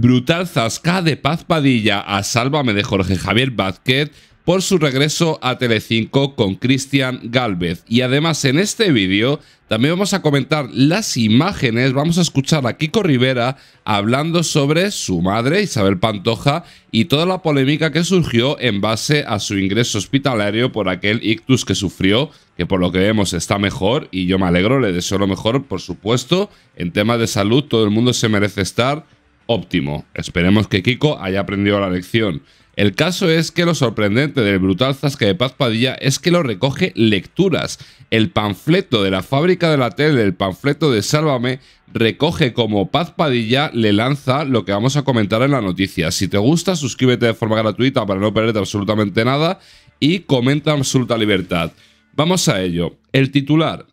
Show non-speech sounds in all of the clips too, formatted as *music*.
brutal zasca de Paz Padilla a Sálvame de Jorge Javier Vázquez por su regreso a Telecinco con Cristian Galvez. Y además en este vídeo también vamos a comentar las imágenes, vamos a escuchar a Kiko Rivera hablando sobre su madre Isabel Pantoja y toda la polémica que surgió en base a su ingreso hospitalario por aquel ictus que sufrió, que por lo que vemos está mejor y yo me alegro, le deseo lo mejor, por supuesto, en temas de salud todo el mundo se merece estar óptimo. Esperemos que Kiko haya aprendido la lección. El caso es que lo sorprendente del brutal zasque de Paz Padilla es que lo recoge Lecturas. El panfleto de la fábrica de la tele, el panfleto de Sálvame, recoge como Paz Padilla le lanza lo que vamos a comentar en la noticia. Si te gusta, suscríbete de forma gratuita para no perderte absolutamente nada y comenta absoluta libertad. Vamos a ello. El titular,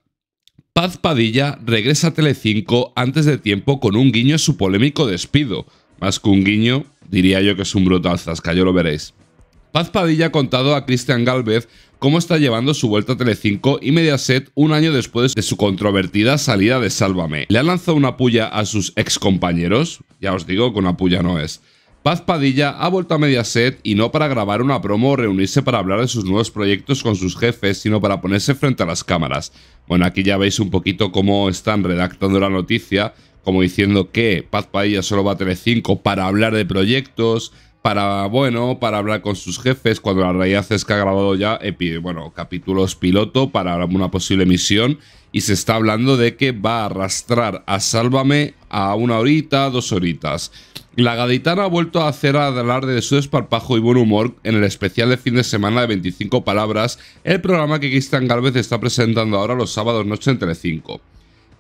Paz Padilla regresa a Telecinco antes de tiempo con un guiño a su polémico despido. Más que un guiño, diría yo que es un brutal zasca, lo veréis. Paz Padilla ha contado a Cristian Galvez cómo está llevando su vuelta a Telecinco y Mediaset un año después de su controvertida salida de Sálvame. ¿Le ha lanzado una puya a sus excompañeros? Ya os digo que una puya no es. Paz Padilla ha vuelto a Mediaset y no para grabar una promo o reunirse para hablar de sus nuevos proyectos con sus jefes, sino para ponerse frente a las cámaras. Bueno, aquí ya veis un poquito cómo están redactando la noticia, como diciendo que Paz Padilla solo va a Tele5 para hablar de proyectos, para, bueno, para hablar con sus jefes, cuando la realidad es que ha grabado ya, bueno, capítulos piloto para una posible misión, y se está hablando de que va a arrastrar a Sálvame a una horita, dos horitas. La gaditana ha vuelto a hacer alarde de su desparpajo y buen humor en el especial de fin de semana de 25 palabras, el programa que Cristian Galvez está presentando ahora los sábados noche en Telecinco.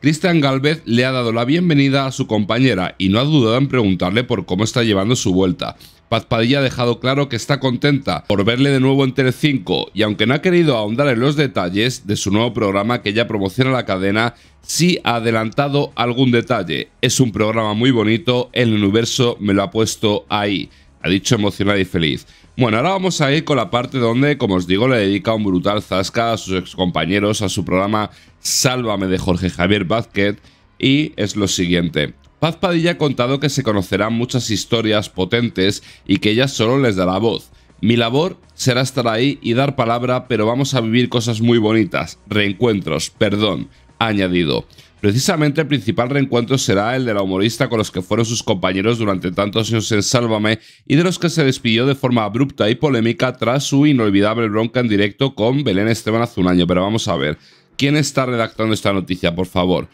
Cristian Galvez le ha dado la bienvenida a su compañera y no ha dudado en preguntarle por cómo está llevando su vuelta. Paz Padilla ha dejado claro que está contenta por verle de nuevo en Telecinco y aunque no ha querido ahondar en los detalles de su nuevo programa que ya promociona la cadena, sí ha adelantado algún detalle. Es un programa muy bonito, el universo me lo ha puesto ahí, ha dicho emocionada y feliz. Bueno, ahora vamos a ir con la parte donde, como os digo, le dedica un brutal zasca a sus excompañeros, a su programa Sálvame de Jorge Javier Vázquez y es lo siguiente. Paz Padilla ha contado que se conocerán muchas historias potentes y que ella solo les dará voz. Mi labor será estar ahí y dar palabra, pero vamos a vivir cosas muy bonitas, reencuentros, perdón, añadido. Precisamente el principal reencuentro será el de la humorista con los que fueron sus compañeros durante tantos años en Sálvame y de los que se despidió de forma abrupta y polémica tras su inolvidable bronca en directo con Belén Esteban hace un año. Pero vamos a ver, ¿quién está redactando esta noticia, por favor?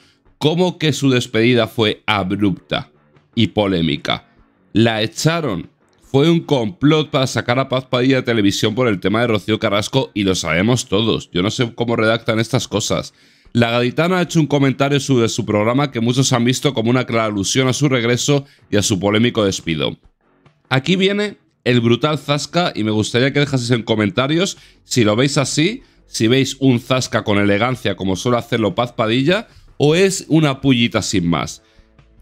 ¿Cómo que su despedida fue abrupta y polémica? La echaron. Fue un complot para sacar a Paz Padilla de televisión por el tema de Rocío Carrasco y lo sabemos todos. Yo no sé cómo redactan estas cosas. La gaditana ha hecho un comentario sobre su programa que muchos han visto como una clara alusión a su regreso y a su polémico despido. Aquí viene el brutal Zasca y me gustaría que dejaseis en comentarios si lo veis así, si veis un Zasca con elegancia como suele hacerlo Paz Padilla o es una pullita sin más.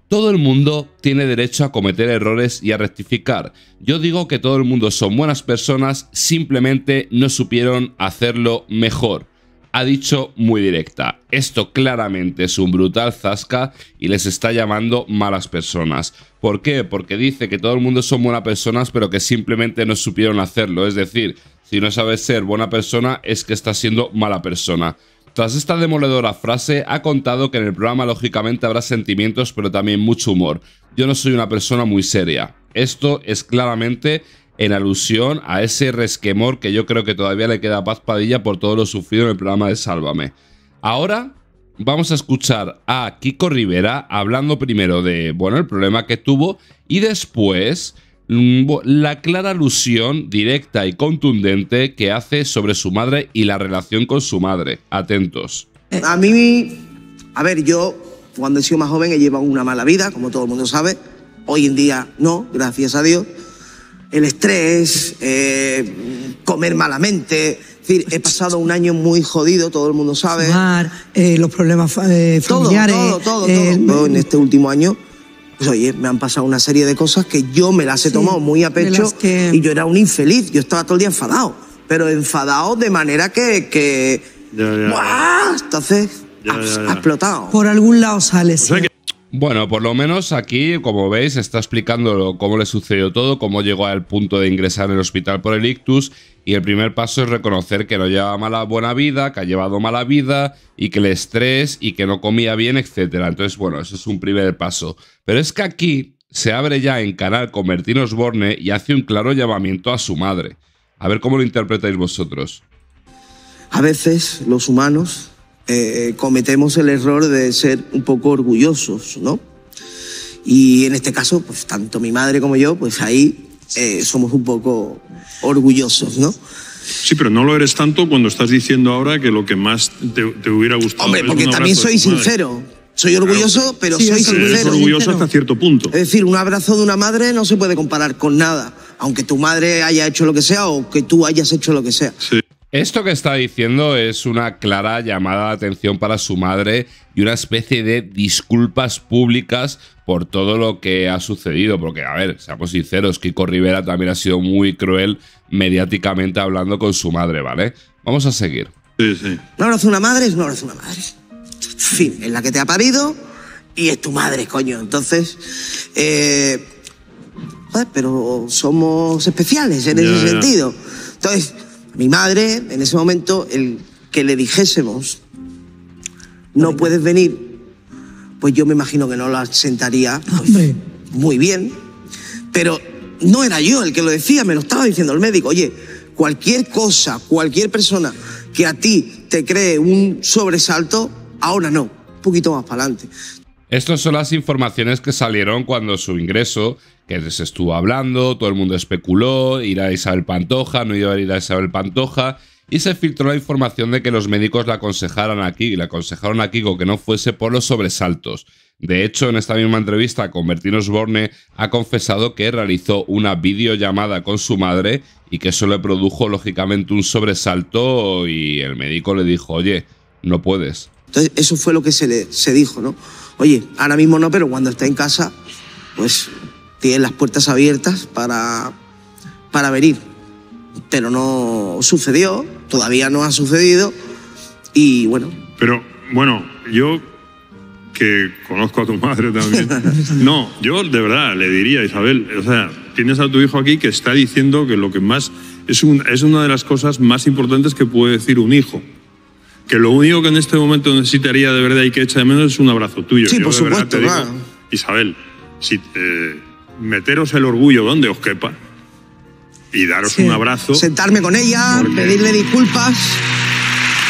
Todo el mundo tiene derecho a cometer errores y a rectificar. Yo digo que todo el mundo son buenas personas, simplemente no supieron hacerlo mejor. Ha dicho muy directa. Esto claramente es un brutal zasca y les está llamando malas personas. ¿Por qué? Porque dice que todo el mundo son buenas personas, pero que simplemente no supieron hacerlo. Es decir, si no sabes ser buena persona, es que estás siendo mala persona. Tras esta demoledora frase, ha contado que en el programa lógicamente habrá sentimientos pero también mucho humor. Yo no soy una persona muy seria. Esto es claramente en alusión a ese resquemor que yo creo que todavía le queda a Paz Padilla por todo lo sufrido en el programa de Sálvame. Ahora vamos a escuchar a Kiko Rivera hablando primero de, bueno, el problema que tuvo y después la clara alusión directa y contundente que hace sobre su madre y la relación con su madre. Atentos. Eh, a mí, a ver, yo cuando he sido más joven he llevado una mala vida, como todo el mundo sabe. Hoy en día no, gracias a Dios. El estrés, eh, comer malamente, decir, he pasado un año muy jodido, todo el mundo sabe. Eh, los problemas familiares. todo, todo. todo. en este último año oye, me han pasado una serie de cosas que yo me las he tomado muy a pecho y yo era un infeliz, yo estaba todo el día enfadado, pero enfadado de manera que... Entonces, ha explotado. Por algún lado sale. Bueno, por lo menos aquí, como veis, está explicando cómo le sucedió todo, cómo llegó al punto de ingresar en el hospital por el ictus y el primer paso es reconocer que no lleva mala buena vida, que ha llevado mala vida y que el estrés y que no comía bien, etcétera. Entonces, bueno, eso es un primer paso. Pero es que aquí se abre ya en canal con Bertín Osborne y hace un claro llamamiento a su madre. A ver cómo lo interpretáis vosotros. A veces los humanos eh, eh, cometemos el error de ser un poco orgullosos, ¿no? Y en este caso, pues tanto mi madre como yo, pues ahí eh, somos un poco orgullosos, ¿no? Sí, pero no lo eres tanto cuando estás diciendo ahora que lo que más te, hubiera gustado. Hombre, porque también soy sincero. Soy orgulloso, pero soy sincero. Eres orgulloso hasta cierto punto. Es decir, un abrazo de una madre no se puede comparar con nada, aunque tu madre haya hecho lo que sea o que tú hayas hecho lo que sea. Sí. Esto que está diciendo es una clara llamada de atención para su madre y una especie de disculpas públicas por todo lo que ha sucedido. Porque, a ver, seamos sinceros, Kiko Rivera también ha sido muy cruel mediáticamente hablando con su madre, ¿vale? Vamos a seguir. Sí, sí. No eres una madre, no eres una madre. Fin, es la que te ha parido y es tu madre, coño. Entonces, eh, pero somos especiales en ese sentido. Entonces mi madre, en ese momento, el que le dijésemos, no puedes venir, pues yo me imagino que no la sentaría pues, muy bien. Pero no era yo el que lo decía, me lo estaba diciendo el médico. Oye, cualquier cosa, cualquier persona que a ti te cree un sobresalto, ahora no, un poquito más para adelante. Estas son las informaciones que salieron cuando su ingreso que se estuvo hablando, todo el mundo especuló, a Isabel Pantoja, no iba a ir a Isabel Pantoja, y se filtró la información de que los médicos la aconsejaran aquí, y la aconsejaron aquí, Kiko que no fuese por los sobresaltos. De hecho, en esta misma entrevista con Bertín Osborne ha confesado que realizó una videollamada con su madre y que eso le produjo lógicamente un sobresalto y el médico le dijo, oye, no puedes. Entonces, eso fue lo que se le dijo, ¿no? Oye, ahora mismo no, pero cuando está en casa, pues tienen las puertas abiertas para, para venir. Pero no sucedió, todavía no ha sucedido y bueno. Pero bueno, yo que conozco a tu madre también. *laughs* No, yo de verdad le diría, Isabel, o sea, tienes a tu hijo aquí que está diciendo que lo que más es, un, es una de las cosas más importantes que puede decir un hijo que lo único que en este momento necesitaría de verdad y que echa de menos es un abrazo tuyo. Sí, por de Isabel, si, eh, meteros el orgullo donde os quepa y daros un abrazo. Sentarme con ella, pedirle disculpas.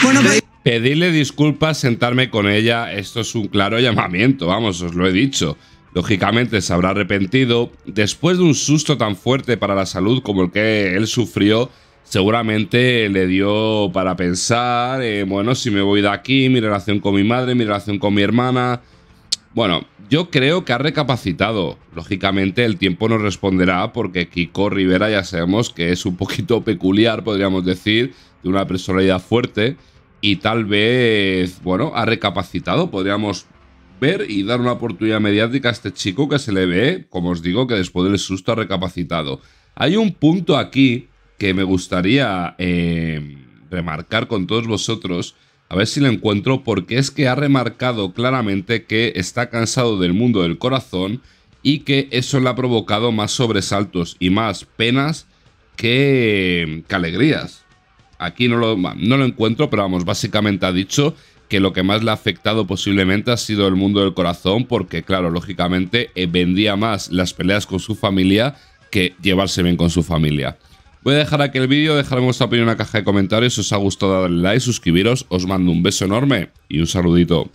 Bueno, Pedirle disculpas, sentarme con ella, esto es un claro llamamiento, vamos, os lo he dicho. Lógicamente se habrá arrepentido. Después de un susto tan fuerte para la salud como el que él sufrió, seguramente le dio para pensar, eh, bueno, si me voy de aquí, mi relación con mi madre, mi relación con mi hermana, bueno, yo creo que ha recapacitado. Lógicamente el tiempo nos responderá porque Kiko Rivera ya sabemos que es un poquito peculiar, podríamos decir, de una personalidad fuerte y tal vez, bueno, ha recapacitado. Podríamos ver y dar una oportunidad mediática a este chico que se le ve, como os digo, que después del susto ha recapacitado. Hay un punto aquí que me gustaría eh, remarcar con todos vosotros a ver si lo encuentro porque es que ha remarcado claramente que está cansado del mundo del corazón y que eso le ha provocado más sobresaltos y más penas que, alegrías. Aquí no lo, no lo encuentro, pero vamos, básicamente ha dicho que lo que más le ha afectado posiblemente ha sido el mundo del corazón, porque claro, lógicamente eh, vendía más las peleas con su familia que llevarse bien con su familia. Voy a dejar aquí el vídeo, dejaré vuestra opinión en la caja de comentarios. Si os ha gustado, darle like, suscribiros. Os mando un beso enorme y un saludito.